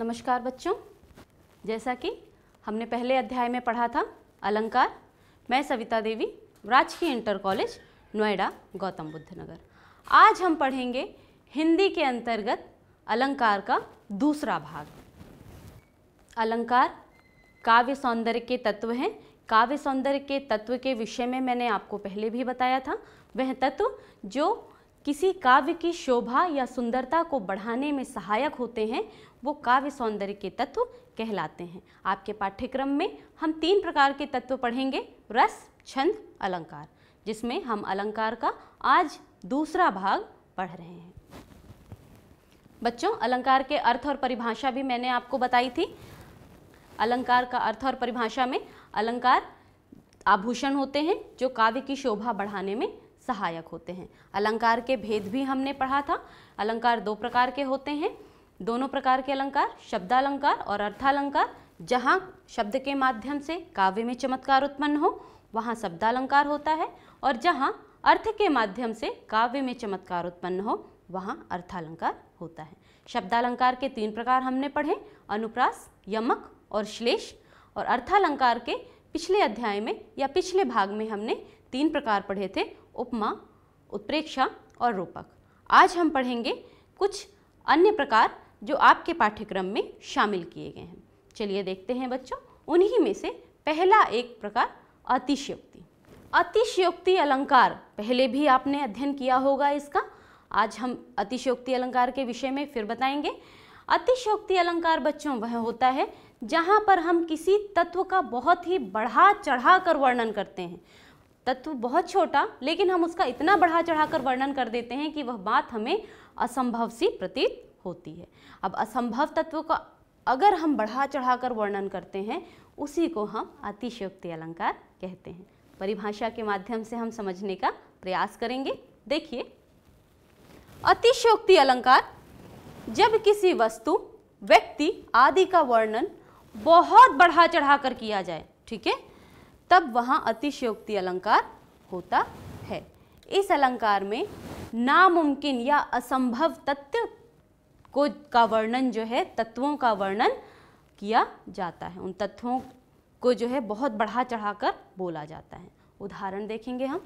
नमस्कार बच्चों जैसा कि हमने पहले अध्याय में पढ़ा था अलंकार मैं सविता देवी राजकीय इंटर कॉलेज नोएडा गौतम बुद्ध नगर आज हम पढ़ेंगे हिंदी के अंतर्गत अलंकार का दूसरा भाग अलंकार काव्य सौंदर्य के तत्व हैं काव्य सौंदर्य के तत्व के विषय में मैंने आपको पहले भी बताया था वह तत्व जो किसी काव्य की शोभा या सुंदरता को बढ़ाने में सहायक होते हैं वो काव्य सौंदर्य के तत्व कहलाते हैं आपके पाठ्यक्रम में हम तीन प्रकार के तत्व पढ़ेंगे रस छंद अलंकार जिसमें हम अलंकार का आज दूसरा भाग पढ़ रहे हैं बच्चों अलंकार के अर्थ और परिभाषा भी मैंने आपको बताई थी अलंकार का अर्थ और परिभाषा में अलंकार आभूषण होते हैं जो काव्य की शोभा बढ़ाने में सहायक होते हैं अलंकार के भेद भी हमने पढ़ा था अलंकार दो प्रकार के होते हैं दोनों प्रकार के अलंकार शब्दालंकार और अर्थालंकार जहाँ शब्द के माध्यम से काव्य में चमत्कार उत्पन्न हो वहाँ शब्दालंकार होता है और जहाँ अर्थ के माध्यम से काव्य में चमत्कार उत्पन्न हो वहाँ अर्थालंकार होता है शब्दालंकार के तीन प्रकार हमने पढ़े अनुप्रास यमक और श्लेष और अर्थालंकार के पिछले अध्याय में या पिछले भाग में हमने तीन प्रकार पढ़े थे उपमा उत्प्रेक्षा और रूपक आज हम पढ़ेंगे कुछ अन्य प्रकार जो आपके पाठ्यक्रम में शामिल किए गए हैं चलिए देखते हैं बच्चों उन्हीं में से पहला एक प्रकार अतिशयोक्ति अतिशयोक्ति अलंकार पहले भी आपने अध्ययन किया होगा इसका आज हम अतिशयोक्ति अलंकार के विषय में फिर बताएंगे अतिशयोक्ति अलंकार बच्चों वह होता है जहाँ पर हम किसी तत्व का बहुत ही बढ़ा चढ़ा कर वर्णन करते हैं तत्व बहुत छोटा लेकिन हम उसका इतना बढ़ा चढ़ाकर वर्णन कर देते हैं कि वह बात हमें असंभव सी प्रतीत होती है अब असंभव तत्व का अगर हम बढ़ा चढ़ाकर वर्णन करते हैं उसी को हम अतिशयोक्ति अलंकार कहते हैं परिभाषा के माध्यम से हम समझने का प्रयास करेंगे देखिए अतिशयोक्ति अलंकार जब किसी वस्तु व्यक्ति आदि का वर्णन बहुत बढ़ा चढ़ा कर किया जाए ठीक है तब वहाँ अतिशयोक्ति अलंकार होता है इस अलंकार में नामुमकिन या असंभव तत्व को का वर्णन जो है तत्वों का वर्णन किया जाता है उन तत्वों को जो है बहुत बढ़ा चढ़ाकर बोला जाता है उदाहरण देखेंगे हम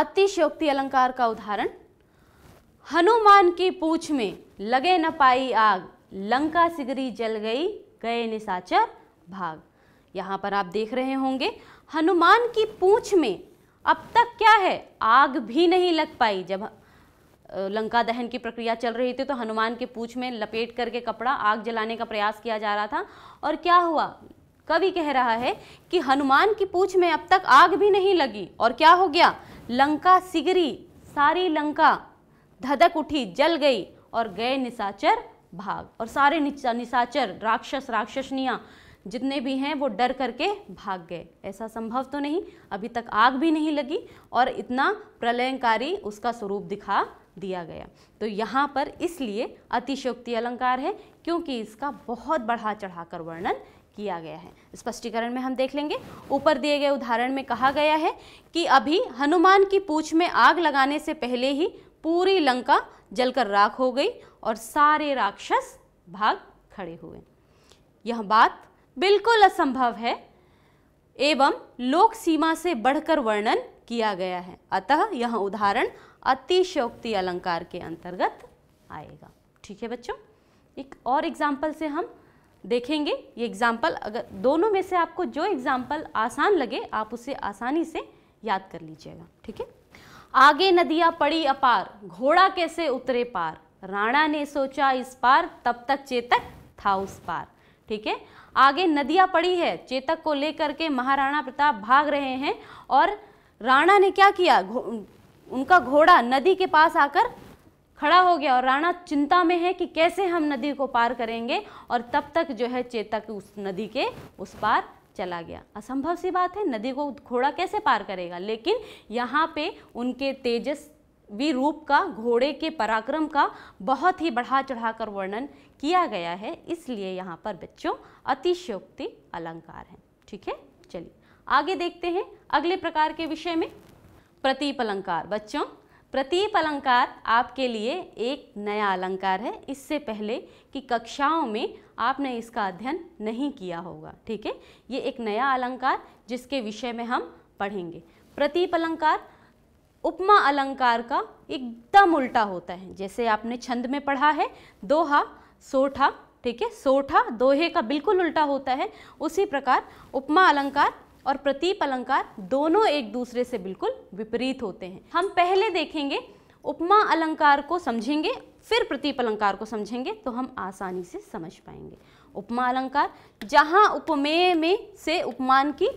अतिशयोक्ति अलंकार का उदाहरण हनुमान की पूछ में लगे न पाई आग लंका सिगरी जल गई गए निशाचर भाग यहाँ पर आप देख रहे होंगे हनुमान की पूंछ में अब तक क्या है आग भी नहीं लग पाई जब लंका दहन की प्रक्रिया चल रही थी तो हनुमान के पूछ में लपेट करके कपड़ा आग जलाने का प्रयास किया जा रहा था और क्या हुआ कवि कह रहा है कि हनुमान की पूछ में अब तक आग भी नहीं लगी और क्या हो गया लंका सिगरी सारी लंका धधक उठी जल गई और गए निशाचर भाग और सारे निशाचर राक्षस राक्षसनियाँ जितने भी हैं वो डर करके भाग गए ऐसा संभव तो नहीं अभी तक आग भी नहीं लगी और इतना प्रलयकारी उसका स्वरूप दिखा दिया गया तो यहाँ पर इसलिए अतिशोक्ति अलंकार है क्योंकि इसका बहुत बढ़ा चढ़ाकर वर्णन किया गया है स्पष्टीकरण में हम देख लेंगे ऊपर दिए गए उदाहरण में कहा गया है कि अभी हनुमान की पूछ में आग लगाने से पहले ही पूरी लंका जलकर राख हो गई और सारे राक्षस भाग खड़े हुए यह बात बिल्कुल असंभव है एवं लोक सीमा से बढ़कर वर्णन किया गया है अतः यह उदाहरण अतिशयोक्ति अलंकार के अंतर्गत आएगा ठीक है बच्चों एक और एग्जाम्पल से हम देखेंगे ये एग्जाम्पल अगर दोनों में से आपको जो एग्जाम्पल आसान लगे आप उसे आसानी से याद कर लीजिएगा ठीक है आगे नदियाँ पड़ी अपार घोड़ा कैसे उतरे पार राणा ने सोचा इस पार तब तक चेतक था उस पार ठीक है आगे नदियाँ पड़ी है चेतक को लेकर के महाराणा प्रताप भाग रहे हैं और राणा ने क्या किया घो, उनका घोड़ा नदी के पास आकर खड़ा हो गया और राणा चिंता में है कि कैसे हम नदी को पार करेंगे और तब तक जो है चेतक उस नदी के उस पार चला गया असंभव सी बात है नदी को घोड़ा कैसे पार करेगा लेकिन यहाँ पे उनके तेजस रूप का घोड़े के पराक्रम का बहुत ही बढ़ा चढ़ाकर वर्णन किया गया है इसलिए यहाँ पर बच्चों अतिशयोक्ति अलंकार है ठीक है चलिए आगे देखते हैं अगले प्रकार के विषय में प्रतीप अलंकार बच्चों प्रतीप अलंकार आपके लिए एक नया अलंकार है इससे पहले कि कक्षाओं में आपने इसका अध्ययन नहीं किया होगा ठीक है ये एक नया अलंकार जिसके विषय में हम पढ़ेंगे प्रतीप अलंकार उपमा अलंकार का एकदम उल्टा होता है जैसे आपने छंद में पढ़ा है दोहा सोठा ठीक है सोठा दोहे का बिल्कुल उल्टा होता है उसी प्रकार उपमा अलंकार और प्रतीप अलंकार दोनों एक दूसरे से बिल्कुल विपरीत होते हैं हम पहले देखेंगे उपमा अलंकार को समझेंगे फिर प्रतीप अलंकार को समझेंगे तो हम आसानी से समझ पाएंगे उपमा अलंकार जहाँ उपमेय में से उपमान की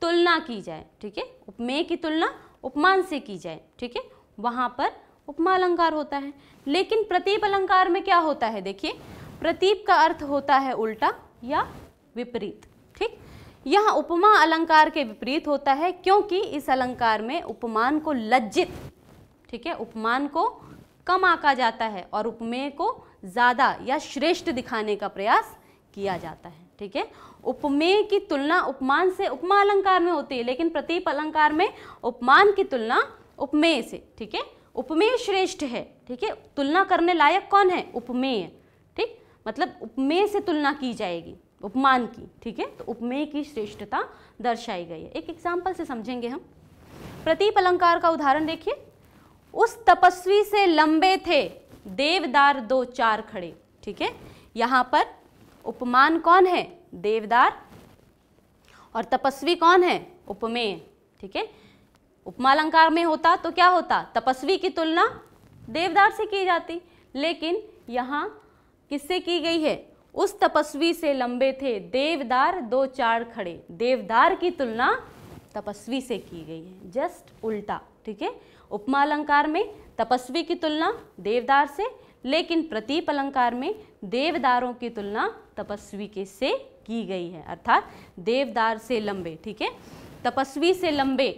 तुलना की जाए ठीक है उपमेय की तुलना उपमान से की जाए ठीक है वहाँ पर उपमा अलंकार होता है लेकिन प्रतीप अलंकार में क्या होता है देखिए प्रतीप का अर्थ होता है उल्टा या विपरीत ठीक यह उपमा अलंकार के विपरीत होता है क्योंकि इस अलंकार में उपमान को लज्जित ठीक है उपमान को कम आका जाता है और उपमेय को ज़्यादा या श्रेष्ठ दिखाने का प्रयास किया जाता है ठीक है उपमेय की तुलना उपमान से उपमा अलंकार में होती है लेकिन प्रतीप अलंकार में उपमान की तुलना उपमेय से ठीक है उपमेय श्रेष्ठ है ठीक है तुलना करने लायक कौन है उपमेय ठीक मतलब उपमेय से तुलना की जाएगी उपमान की ठीक है तो उपमेय की श्रेष्ठता दर्शाई गई है एक एग्जाम्पल से समझेंगे हम प्रतीप अलंकार का उदाहरण देखिए उस तपस्वी से लंबे थे देवदार दो चार खड़े ठीक है यहाँ पर उपमान कौन है देवदार और तपस्वी कौन है उपमेय ठीक है उपमालंकार में होता तो क्या होता तपस्वी की तुलना देवदार से की जाती लेकिन यहाँ किससे की गई है उस तपस्वी से लंबे थे देवदार दो चार खड़े देवदार की तुलना तपस्वी से की गई है जस्ट उल्टा ठीक है उपमा अलंकार में तपस्वी की तुलना देवदार से लेकिन प्रतीप अलंकार में देवदारों की तुलना तपस्वी के से की गई है अर्थात देवदार से लंबे ठीक है तपस्वी से लंबे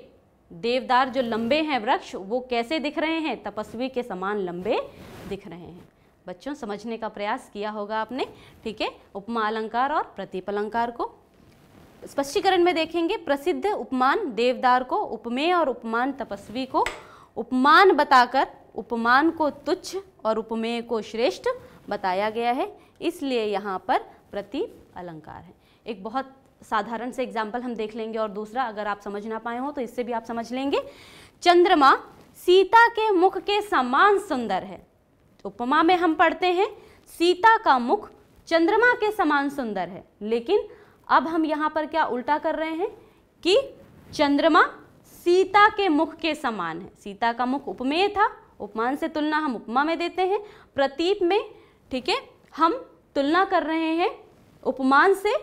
देवदार जो लंबे हैं वृक्ष वो कैसे दिख रहे हैं तपस्वी के समान लंबे दिख रहे हैं बच्चों समझने का प्रयास किया होगा आपने ठीक है उपमा अलंकार और प्रतीप अलंकार को स्पष्टीकरण में देखेंगे प्रसिद्ध उपमान देवदार को उपमेय और उपमान तपस्वी को उपमान बताकर उपमान को तुच्छ और उपमेय को श्रेष्ठ बताया गया है इसलिए यहाँ पर प्रति अलंकार है एक बहुत साधारण से एग्जाम्पल हम देख लेंगे और दूसरा अगर आप समझ ना पाए हो तो इससे भी आप समझ लेंगे चंद्रमा सीता के मुख के समान सुंदर है उपमा में हम पढ़ते हैं सीता का मुख चंद्रमा के समान सुंदर है लेकिन अब हम यहाँ पर क्या उल्टा कर रहे हैं कि चंद्रमा सीता के मुख के समान है सीता का मुख उपमेय था उपमान से तुलना हम उपमा में देते हैं प्रतीप में ठीक है हम तुलना कर रहे हैं उपमान से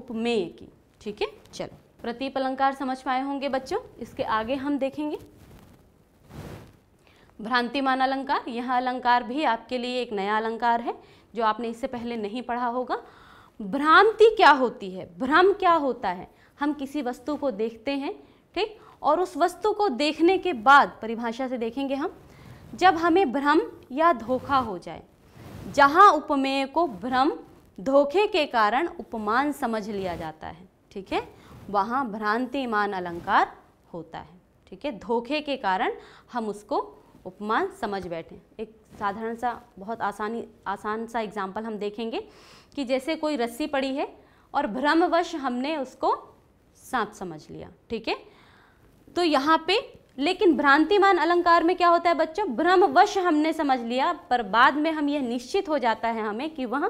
उपमेय की ठीक है चलो प्रतीप अलंकार समझ पाए होंगे बच्चों इसके आगे हम देखेंगे भ्रांतिमान अलंकार यह अलंकार भी आपके लिए एक नया अलंकार है जो आपने इससे पहले नहीं पढ़ा होगा भ्रांति क्या होती है भ्रम क्या होता है हम किसी वस्तु को देखते हैं ठीक और उस वस्तु को देखने के बाद परिभाषा से देखेंगे हम जब हमें भ्रम या धोखा हो जाए जहाँ उपमेय को भ्रम धोखे के कारण उपमान समझ लिया जाता है ठीक है वहाँ भ्रांतिमान अलंकार होता है ठीक है धोखे के कारण हम उसको उपमान समझ बैठे एक साधारण सा बहुत आसानी आसान सा एग्जाम्पल हम देखेंगे कि जैसे कोई रस्सी पड़ी है और भ्रमवश हमने उसको सांप समझ लिया ठीक है तो यहाँ पे लेकिन भ्रांतिमान अलंकार में क्या होता है बच्चों भ्रमवश हमने समझ लिया पर बाद में हम यह निश्चित हो जाता है हमें कि वह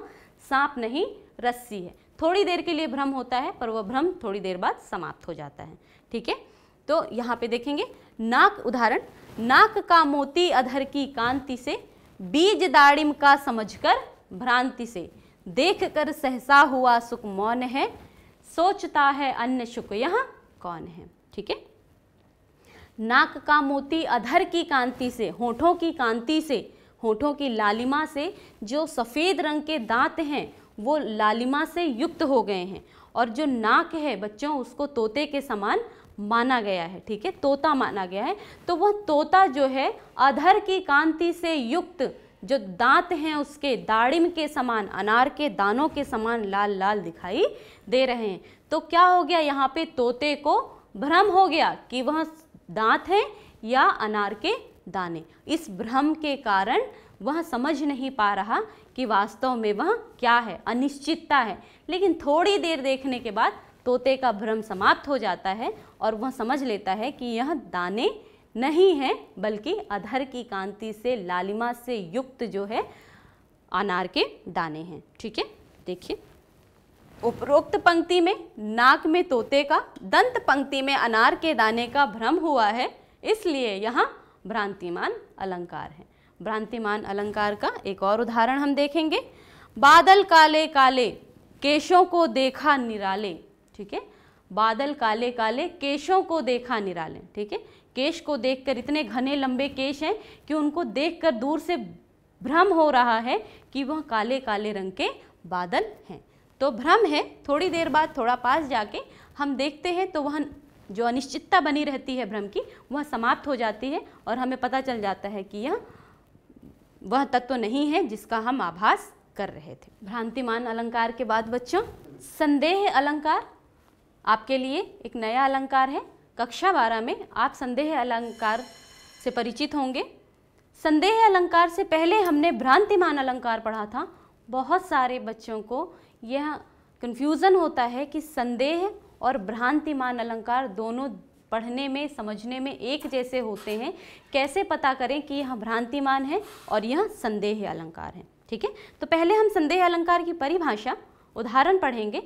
सांप नहीं रस्सी है थोड़ी देर के लिए भ्रम होता है पर वह भ्रम थोड़ी देर बाद समाप्त हो जाता है ठीक है तो यहाँ पे देखेंगे नाक उदाहरण नाक का मोती अधर की कांति से बीज दाड़िम का समझकर भ्रांति से देख कर सहसा हुआ सुख मौन है सोचता है अन्य सुख यह कौन है ठीक है नाक का मोती अधर की कांति से होठों की कांति से होठों की लालिमा से जो सफ़ेद रंग के दांत हैं वो लालिमा से युक्त हो गए हैं और जो नाक है बच्चों उसको तोते के समान माना गया है ठीक है तोता माना गया है तो वह तोता जो है अधर की कांति से युक्त जो दांत हैं उसके दाड़िम के समान अनार के दानों के समान लाल लाल दिखाई दे रहे हैं तो क्या हो गया यहाँ पे तोते को भ्रम हो गया कि वह दांत हैं या अनार के दाने इस भ्रम के कारण वह समझ नहीं पा रहा कि वास्तव में वह क्या है अनिश्चितता है लेकिन थोड़ी देर देखने के बाद तोते का भ्रम समाप्त हो जाता है और वह समझ लेता है कि यह दाने नहीं हैं बल्कि अधर की कांति से लालिमा से युक्त जो है अनार के दाने हैं ठीक है देखिए उपरोक्त पंक्ति में नाक में तोते का दंत पंक्ति में अनार के दाने का भ्रम हुआ है इसलिए यहाँ भ्रांतिमान अलंकार है भ्रांतिमान अलंकार का एक और उदाहरण हम देखेंगे बादल काले काले केशों को देखा निराले ठीक है बादल काले काले केशों को देखा निराले ठीक है केश को देखकर इतने घने लंबे केश हैं कि उनको देखकर दूर से भ्रम हो रहा है कि वह काले काले रंग के बादल हैं तो भ्रम है थोड़ी देर बाद थोड़ा पास जाके हम देखते हैं तो वह जो अनिश्चितता बनी रहती है भ्रम की वह समाप्त हो जाती है और हमें पता चल जाता है कि यह वह तत्व तो नहीं है जिसका हम आभास कर रहे थे भ्रांतिमान अलंकार के बाद बच्चों संदेह अलंकार आपके लिए एक नया अलंकार है कक्षा बारह में आप संदेह अलंकार से परिचित होंगे संदेह अलंकार से पहले हमने भ्रांतिमान अलंकार पढ़ा था बहुत सारे बच्चों को यह कन्फ्यूज़न होता है कि संदेह और भ्रांतिमान अलंकार दोनों पढ़ने में समझने में एक जैसे होते हैं कैसे पता करें कि यह भ्रांतिमान है और यह संदेह अलंकार है ठीक है तो पहले हम संदेह अलंकार की परिभाषा उदाहरण पढ़ेंगे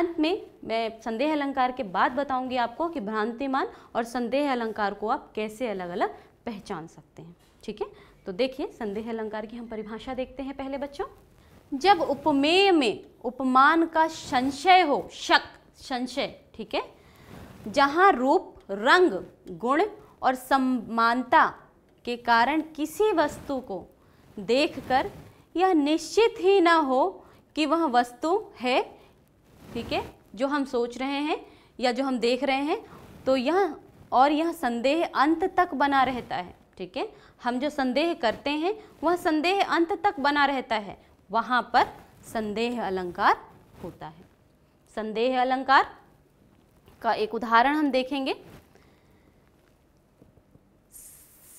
अंत में मैं संदेह अलंकार के बाद बताऊंगी आपको कि भ्रांतिमान और संदेह अलंकार को आप कैसे अलग अलग पहचान सकते हैं ठीक है तो देखिए संदेह अलंकार की हम परिभाषा देखते हैं पहले बच्चों जब उपमेय में उपमान का संशय हो शक संशय ठीक है जहाँ रूप रंग गुण और समानता के कारण किसी वस्तु को देखकर यह निश्चित ही ना हो कि वह वस्तु है ठीक है जो हम सोच रहे हैं या जो हम देख रहे हैं तो यह और यह संदेह अंत तक बना रहता है ठीक है हम जो संदेह करते हैं वह संदेह अंत तक बना रहता है वहाँ पर संदेह अलंकार होता है संदेह अलंकार का एक उदाहरण हम देखेंगे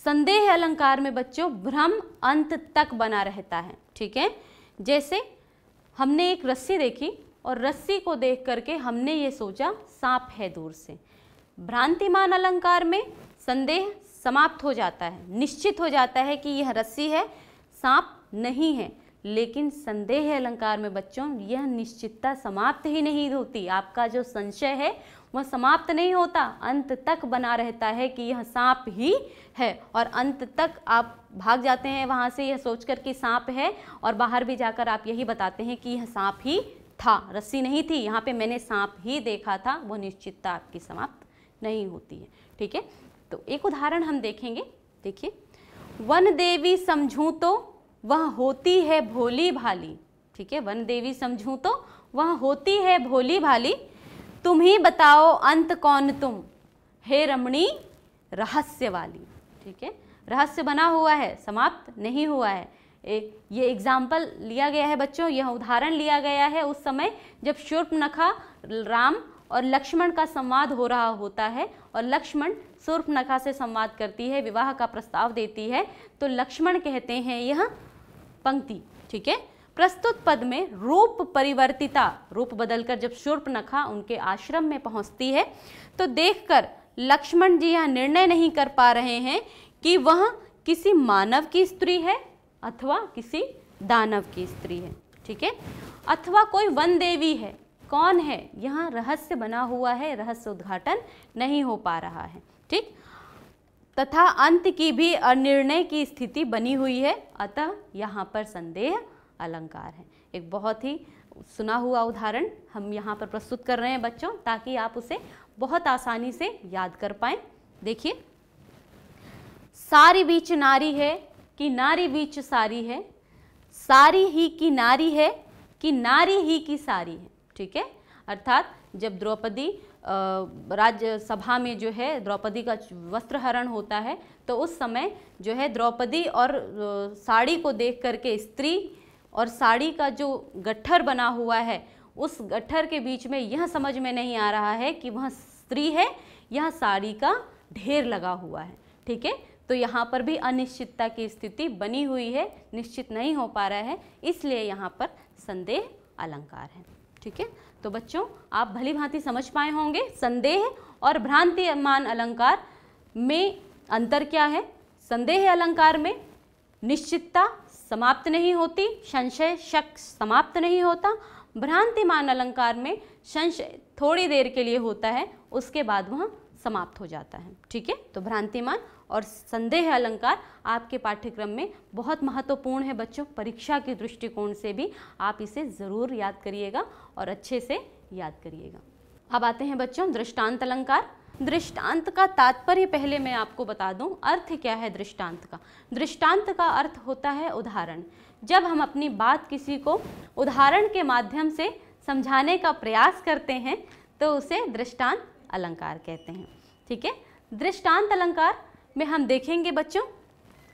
संदेह अलंकार में बच्चों भ्रम अंत तक बना रहता है ठीक है जैसे हमने एक रस्सी देखी और रस्सी को देख करके हमने ये सोचा सांप है दूर से भ्रांतिमान अलंकार में संदेह समाप्त हो जाता है निश्चित हो जाता है कि यह रस्सी है सांप नहीं है लेकिन संदेह अलंकार में बच्चों यह निश्चितता समाप्त ही नहीं होती आपका जो संशय है वह समाप्त नहीं होता अंत तक बना रहता है कि यह सांप ही है और अंत तक आप भाग जाते हैं वहां से यह सोचकर कि सांप है और बाहर भी जाकर आप यही बताते हैं कि यह सांप ही था रस्सी नहीं थी यहाँ पे मैंने सांप ही देखा था वह निश्चितता आपकी समाप्त नहीं होती है ठीक है तो एक उदाहरण हम देखेंगे देखिए वन देवी समझू तो वह होती है भोली भाली ठीक है वन देवी समझूँ तो वह होती है भोली भाली तुम ही बताओ अंत कौन तुम हे रमणी रहस्य वाली ठीक है रहस्य बना हुआ है समाप्त नहीं हुआ है ए, ये एग्जाम्पल लिया गया है बच्चों यह उदाहरण लिया गया है उस समय जब नखा राम और लक्ष्मण का संवाद हो रहा होता है और लक्ष्मण नखा से संवाद करती है विवाह का प्रस्ताव देती है तो लक्ष्मण कहते हैं यह पंक्ति ठीक है प्रस्तुत पद में रूप परिवर्तिता रूप बदलकर जब शूर्प नखा उनके आश्रम में पहुंचती है तो देखकर लक्ष्मण जी यह निर्णय नहीं कर पा रहे हैं कि वह किसी मानव की स्त्री है अथवा किसी दानव की स्त्री है ठीक है अथवा कोई वन देवी है कौन है यहाँ रहस्य बना हुआ है रहस्य उद्घाटन नहीं हो पा रहा है ठीक तथा अंत की भी अनिर्णय की स्थिति बनी हुई है अतः यहाँ पर संदेह अलंकार है एक बहुत ही सुना हुआ उदाहरण हम यहाँ पर प्रस्तुत कर रहे हैं बच्चों ताकि आप उसे बहुत आसानी से याद कर पाए देखिए सारी बीच नारी है कि नारी बीच सारी है सारी ही की नारी है कि नारी ही की सारी है ठीक है अर्थात जब द्रौपदी राज्यसभा में जो है द्रौपदी का वस्त्रहरण होता है तो उस समय जो है द्रौपदी और साड़ी को देख करके स्त्री और साड़ी का जो गट्ठर बना हुआ है उस गट्ठर के बीच में यह समझ में नहीं आ रहा है कि वह स्त्री है यह साड़ी का ढेर लगा हुआ है ठीक है तो यहाँ पर भी अनिश्चितता की स्थिति बनी हुई है निश्चित नहीं हो पा रहा है इसलिए यहाँ पर संदेह अलंकार है ठीक है तो बच्चों आप भली भांति समझ पाए होंगे संदेह और भ्रांति मान अलंकार में अंतर क्या है संदेह अलंकार में निश्चितता समाप्त नहीं होती संशय शक समाप्त नहीं होता भ्रांतिमान अलंकार में संशय थोड़ी देर के लिए होता है उसके बाद वह समाप्त हो जाता है ठीक है तो भ्रांतिमान और संदेह अलंकार आपके पाठ्यक्रम में बहुत महत्वपूर्ण है बच्चों परीक्षा के दृष्टिकोण से भी आप इसे ज़रूर याद करिएगा और अच्छे से याद करिएगा अब आते हैं बच्चों दृष्टांत अलंकार दृष्टांत का तात्पर्य पहले मैं आपको बता दूं अर्थ क्या है दृष्टांत का दृष्टांत का अर्थ होता है उदाहरण जब हम अपनी बात किसी को उदाहरण के माध्यम से समझाने का प्रयास करते हैं तो उसे दृष्टांत अलंकार कहते हैं ठीक है दृष्टांत अलंकार में हम देखेंगे बच्चों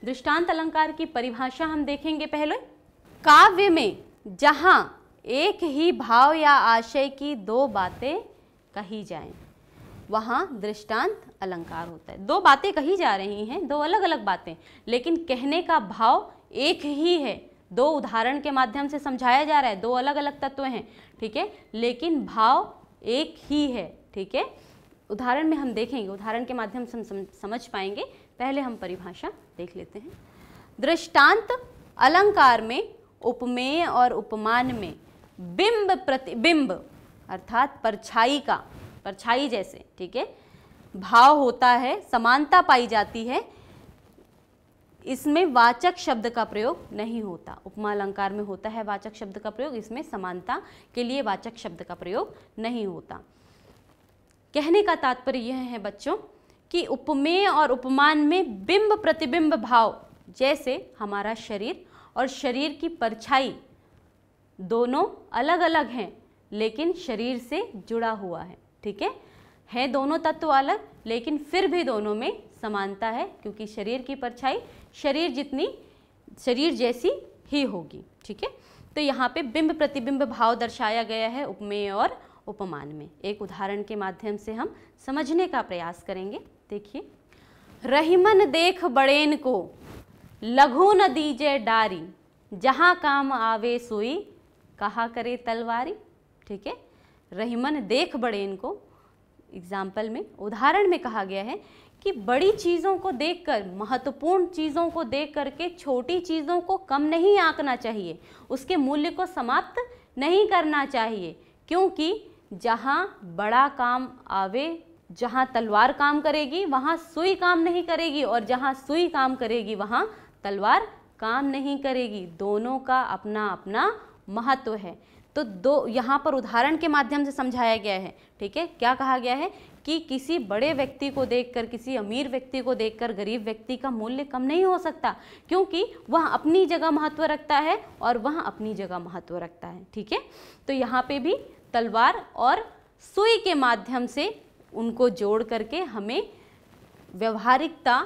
दृष्टांत अलंकार की परिभाषा हम देखेंगे पहले काव्य में जहाँ एक ही भाव या आशय की दो बातें कही जाएं वहाँ दृष्टांत अलंकार होता है दो बातें कही जा रही हैं दो अलग अलग बातें लेकिन कहने का भाव एक ही है दो उदाहरण के माध्यम से समझाया जा रहा है दो अलग अलग तत्व हैं ठीक है लेकिन भाव एक ही है ठीक है उदाहरण में हम देखेंगे उदाहरण के माध्यम से हम समझ पाएंगे पहले हम परिभाषा देख लेते हैं दृष्टांत अलंकार में उपमेय और उपमान में बिंब प्रतिबिंब अर्थात परछाई का परछाई जैसे ठीक है भाव होता है समानता पाई जाती है इसमें वाचक शब्द का प्रयोग नहीं होता उपमा अलंकार में होता है वाचक शब्द का प्रयोग इसमें समानता के लिए वाचक शब्द का प्रयोग नहीं होता कहने का तात्पर्य यह है बच्चों कि उपमेय और उपमान में बिंब प्रतिबिंब भाव जैसे हमारा शरीर और शरीर की परछाई दोनों अलग अलग हैं लेकिन शरीर से जुड़ा हुआ है ठीक है है दोनों तत्व अलग लेकिन फिर भी दोनों में समानता है क्योंकि शरीर की परछाई शरीर जितनी शरीर जैसी ही होगी ठीक है तो यहाँ पे बिंब प्रतिबिंब भाव दर्शाया गया है उपमेय और उपमान में एक उदाहरण के माध्यम से हम समझने का प्रयास करेंगे देखिए रहीमन देख बड़ेन को लघु न दीजे डारी जहाँ काम आवे सोई कहा करे तलवारी ठीक है रहीमन देख बड़ेन को एग्जाम्पल में उदाहरण में कहा गया है कि बड़ी चीज़ों को देखकर महत्वपूर्ण चीज़ों को देख करके छोटी चीज़ों को कम नहीं आंकना चाहिए उसके मूल्य को समाप्त नहीं करना चाहिए क्योंकि जहाँ बड़ा काम आवे जहाँ तलवार काम करेगी वहाँ सुई काम नहीं करेगी और जहाँ सुई काम करेगी वहाँ तलवार काम नहीं करेगी दोनों का अपना अपना महत्व है तो दो यहाँ पर उदाहरण के माध्यम से समझाया गया है ठीक है क्या कहा गया है कि किसी बड़े व्यक्ति को देखकर किसी अमीर व्यक्ति को देखकर गरीब व्यक्ति का मूल्य कम नहीं हो सकता क्योंकि वह अपनी जगह महत्व रखता है और वह अपनी जगह महत्व रखता है ठीक है तो यहाँ पे भी तलवार और सुई के माध्यम से उनको जोड़ करके हमें व्यवहारिकता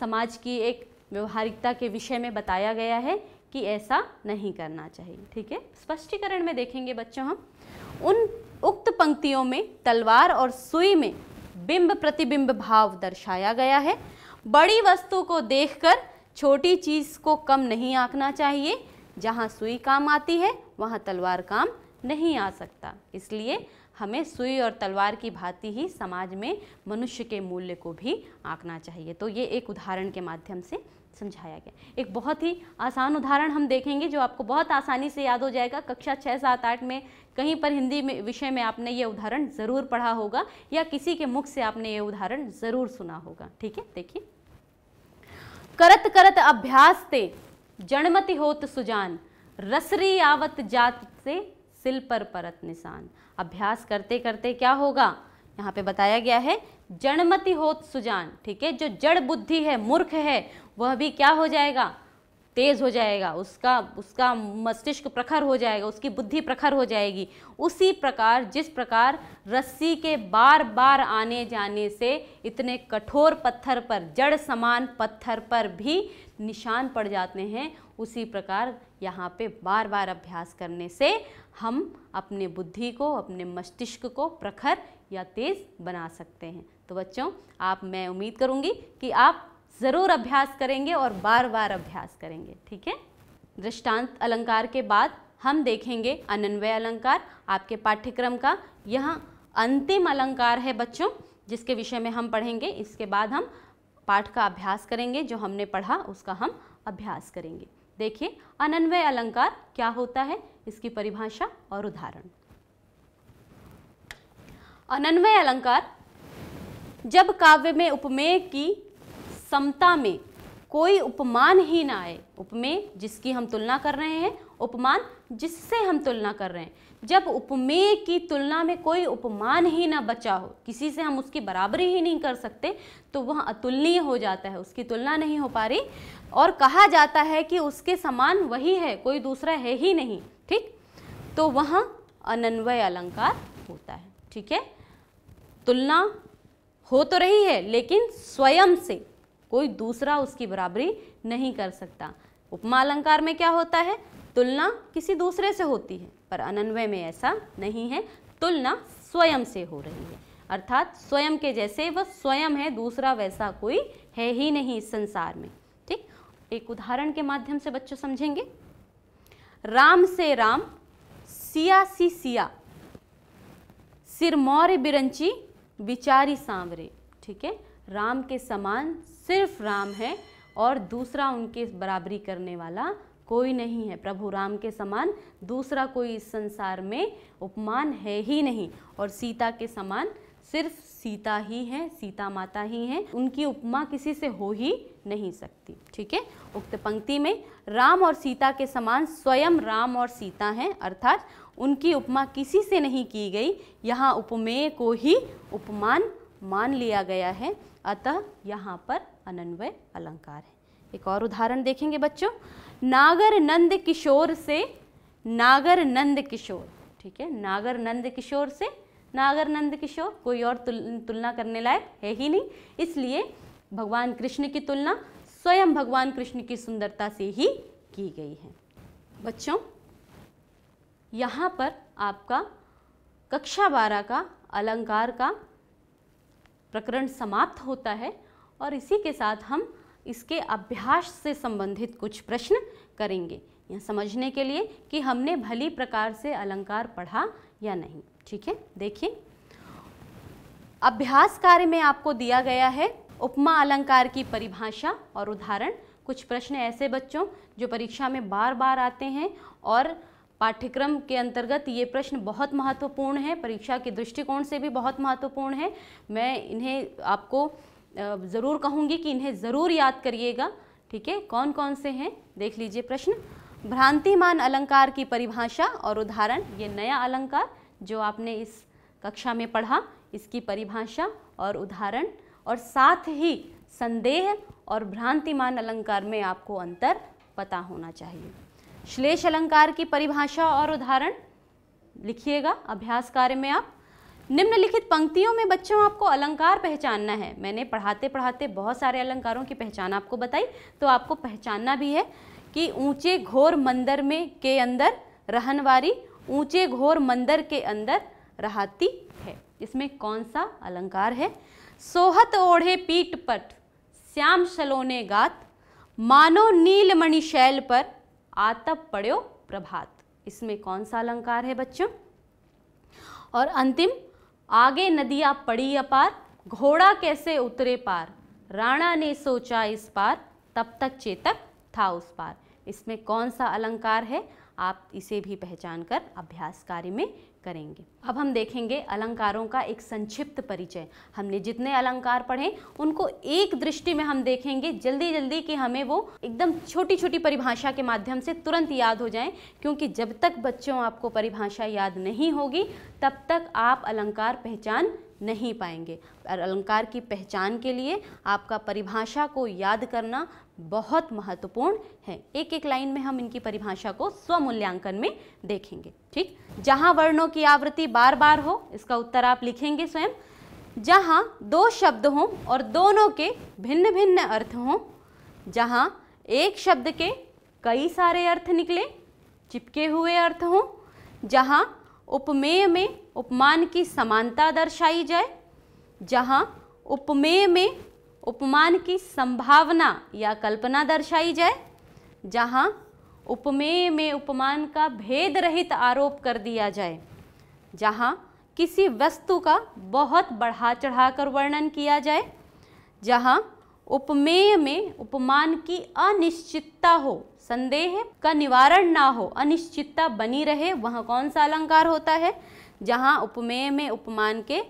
समाज की एक व्यवहारिकता के विषय में बताया गया है कि ऐसा नहीं करना चाहिए ठीक है स्पष्टीकरण में देखेंगे बच्चों हम उन उक्त पंक्तियों में तलवार और सुई में बिंब प्रतिबिंब भाव दर्शाया गया है बड़ी वस्तु को देखकर छोटी चीज़ को कम नहीं आंकना चाहिए जहाँ सुई काम आती है वहाँ तलवार काम नहीं आ सकता इसलिए हमें सुई और तलवार की भांति ही समाज में मनुष्य के मूल्य को भी आंकना चाहिए तो ये एक उदाहरण के माध्यम से समझाया गया एक बहुत ही आसान उदाहरण हम देखेंगे जो आपको बहुत आसानी से याद हो जाएगा कक्षा छः सात आठ में कहीं पर हिंदी में विषय में आपने ये उदाहरण ज़रूर पढ़ा होगा या किसी के मुख से आपने ये उदाहरण ज़रूर सुना होगा ठीक है देखिए करत करत अभ्यास ते जनमति होत सुजान रसरी आवत जात से सिल पर परत निशान अभ्यास करते करते क्या होगा यहाँ पे बताया गया है जड़मति होत सुजान ठीक है जो जड़ बुद्धि है मूर्ख है वह भी क्या हो जाएगा तेज़ हो जाएगा उसका उसका मस्तिष्क प्रखर हो जाएगा उसकी बुद्धि प्रखर हो जाएगी उसी प्रकार जिस प्रकार रस्सी के बार बार आने जाने से इतने कठोर पत्थर पर जड़ समान पत्थर पर भी निशान पड़ जाते हैं उसी प्रकार यहाँ पे बार बार अभ्यास करने से हम अपने बुद्धि को अपने मस्तिष्क को प्रखर या तेज़ बना सकते हैं तो बच्चों आप मैं उम्मीद करूँगी कि आप ज़रूर अभ्यास करेंगे और बार बार अभ्यास करेंगे ठीक है दृष्टांत अलंकार के बाद हम देखेंगे अनन्वय अलंकार आपके पाठ्यक्रम का यह अंतिम अलंकार है बच्चों जिसके विषय में हम पढ़ेंगे इसके बाद हम पाठ का अभ्यास करेंगे जो हमने पढ़ा उसका हम अभ्यास करेंगे देखिए अनन्वय अलंकार क्या होता है इसकी परिभाषा और उदाहरण अनन्वय अलंकार जब काव्य में उपमेय की समता में कोई उपमान ही ना आए उपमेय जिसकी हम तुलना कर रहे हैं उपमान जिससे हम तुलना कर रहे हैं जब उपमेय की तुलना में कोई उपमान ही ना बचा हो किसी से हम उसकी बराबरी ही नहीं कर सकते तो वह अतुलनीय हो जाता है उसकी तुलना नहीं हो पा रही और कहा जाता है कि उसके समान वही है कोई दूसरा है ही नहीं ठीक तो वह अनन्वय अलंकार होता है ठीक है तुलना हो तो रही है लेकिन स्वयं से कोई दूसरा उसकी बराबरी नहीं कर सकता उपमा अलंकार में क्या होता है तुलना किसी दूसरे से होती है पर अनन्वय में ऐसा नहीं है तुलना स्वयं से हो रही है अर्थात स्वयं के जैसे वह स्वयं है दूसरा वैसा कोई है ही नहीं इस संसार में ठीक एक उदाहरण के माध्यम से बच्चों समझेंगे राम से राम सिया सी सिया मौर्य बिरंची विचारी सांवरे ठीक है राम के समान सिर्फ राम है और दूसरा उनके बराबरी करने वाला कोई नहीं है प्रभु राम के समान दूसरा कोई इस संसार में उपमान है ही नहीं और सीता के समान सिर्फ सीता ही है सीता माता ही हैं उनकी उपमा किसी से हो ही नहीं सकती ठीक है उक्त पंक्ति में राम और सीता के समान स्वयं राम और सीता हैं अर्थात उनकी उपमा किसी से नहीं की गई यहाँ उपमेय को ही उपमान मान लिया गया है अतः यहाँ पर अनन्वय अलंकार है एक और उदाहरण देखेंगे बच्चों नागर नंद किशोर से नागर नंद किशोर ठीक है नागर नंद किशोर से नागर नंद किशोर कोई और तुल, तुलना करने लायक है ही नहीं इसलिए भगवान कृष्ण की तुलना स्वयं भगवान कृष्ण की सुंदरता से ही की गई है बच्चों यहाँ पर आपका कक्षा बारह का अलंकार का प्रकरण समाप्त होता है और इसी के साथ हम इसके अभ्यास से संबंधित कुछ प्रश्न करेंगे यह समझने के लिए कि हमने भली प्रकार से अलंकार पढ़ा या नहीं ठीक है देखिए अभ्यास कार्य में आपको दिया गया है उपमा अलंकार की परिभाषा और उदाहरण कुछ प्रश्न ऐसे बच्चों जो परीक्षा में बार बार आते हैं और पाठ्यक्रम के अंतर्गत ये प्रश्न बहुत महत्वपूर्ण है परीक्षा के दृष्टिकोण से भी बहुत महत्वपूर्ण है मैं इन्हें आपको ज़रूर कहूँगी कि इन्हें ज़रूर याद करिएगा ठीक है कौन कौन से हैं देख लीजिए प्रश्न भ्रांतिमान अलंकार की परिभाषा और उदाहरण ये नया अलंकार जो आपने इस कक्षा में पढ़ा इसकी परिभाषा और उदाहरण और साथ ही संदेह और भ्रांतिमान अलंकार में आपको अंतर पता होना चाहिए श्लेष अलंकार की परिभाषा और उदाहरण लिखिएगा अभ्यास कार्य में आप निम्नलिखित पंक्तियों में बच्चों आपको अलंकार पहचानना है मैंने पढ़ाते पढ़ाते बहुत सारे अलंकारों की पहचान आपको बताई तो आपको पहचानना भी है कि ऊंचे घोर मंदिर में के अंदर रहनवारी ऊंचे घोर मंदिर के अंदर रहाती है इसमें कौन सा अलंकार है सोहत ओढ़े पीठ पट श्याम सलोने गात मानो नीलमणि शैल पर आतप पड़ो प्रभात इसमें कौन सा अलंकार है बच्चों और अंतिम आगे नदियां पड़ी अपार घोड़ा कैसे उतरे पार राणा ने सोचा इस पार तब तक चेतक था उस पार इसमें कौन सा अलंकार है आप इसे भी पहचान कर अभ्यास कार्य में करेंगे अब हम देखेंगे अलंकारों का एक संक्षिप्त परिचय हमने जितने अलंकार पढ़े उनको एक दृष्टि में हम देखेंगे जल्दी जल्दी कि हमें वो एकदम छोटी छोटी परिभाषा के माध्यम से तुरंत याद हो जाएं क्योंकि जब तक बच्चों आपको परिभाषा याद नहीं होगी तब तक आप अलंकार पहचान नहीं पाएंगे और अलंकार की पहचान के लिए आपका परिभाषा को याद करना बहुत महत्वपूर्ण है एक एक लाइन में हम इनकी परिभाषा को स्वमूल्यांकन में देखेंगे ठीक जहाँ वर्णों की आवृत्ति बार बार हो इसका उत्तर आप लिखेंगे स्वयं जहाँ दो शब्द हों और दोनों के भिन्न भिन्न अर्थ हों जहाँ एक शब्द के कई सारे अर्थ निकले चिपके हुए अर्थ हों जहाँ उपमेय में उपमान की समानता दर्शाई जाए जहाँ उपमेय में उपमान की संभावना या कल्पना दर्शाई जाए जहाँ उपमेय में उपमान का भेद रहित आरोप कर दिया जाए जहाँ किसी वस्तु का बहुत बढ़ा चढ़ाकर वर्णन किया जाए जहाँ उपमेय में उपमान की अनिश्चितता हो संदेह का निवारण ना हो अनिश्चितता बनी रहे वह कौन सा अलंकार होता है जहाँ उपमेय में उपमान के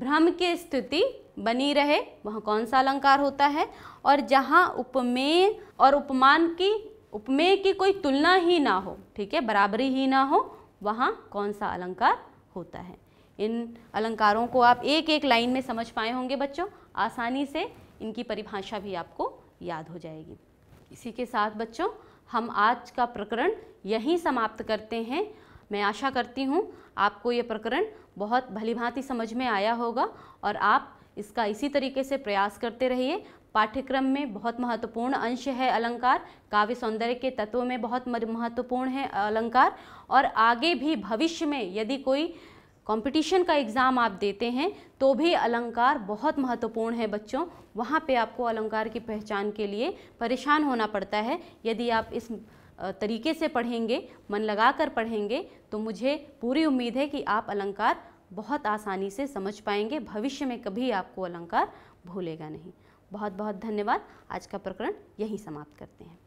भ्रम की स्थिति बनी रहे वह कौन सा अलंकार होता है और जहाँ उपमेय और उपमान की उपमेय की कोई तुलना ही ना हो ठीक है बराबरी ही ना हो वहाँ कौन सा अलंकार होता है इन अलंकारों को आप एक एक लाइन में समझ पाए होंगे बच्चों आसानी से इनकी परिभाषा भी आपको याद हो जाएगी इसी के साथ बच्चों हम आज का प्रकरण यहीं समाप्त करते हैं मैं आशा करती हूँ आपको ये प्रकरण बहुत भलीभांति समझ में आया होगा और आप इसका इसी तरीके से प्रयास करते रहिए पाठ्यक्रम में बहुत महत्वपूर्ण अंश है अलंकार काव्य सौंदर्य के तत्व में बहुत महत्वपूर्ण है अलंकार और आगे भी भविष्य में यदि कोई कंपटीशन का एग्ज़ाम आप देते हैं तो भी अलंकार बहुत महत्वपूर्ण है बच्चों वहाँ पे आपको अलंकार की पहचान के लिए परेशान होना पड़ता है यदि आप इस तरीके से पढ़ेंगे मन लगा कर पढ़ेंगे तो मुझे पूरी उम्मीद है कि आप अलंकार बहुत आसानी से समझ पाएंगे भविष्य में कभी आपको अलंकार भूलेगा नहीं बहुत बहुत धन्यवाद आज का प्रकरण यहीं समाप्त करते हैं